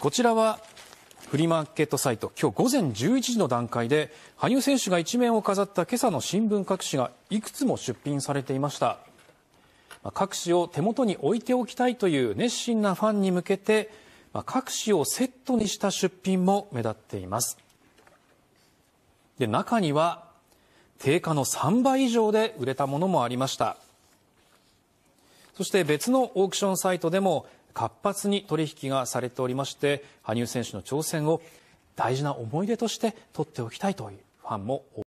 こちらはフリーマーケットサイト今日午前11時の段階で羽生選手が一面を飾った今朝の新聞各紙がいくつも出品されていました各紙を手元に置いておきたいという熱心なファンに向けて各紙をセットにした出品も目立っていますで中には定価の3倍以上で売れたものもありましたそして別のオークションサイトでも活発に取引がされておりまして羽生選手の挑戦を大事な思い出として取っておきたいというファンも多いです。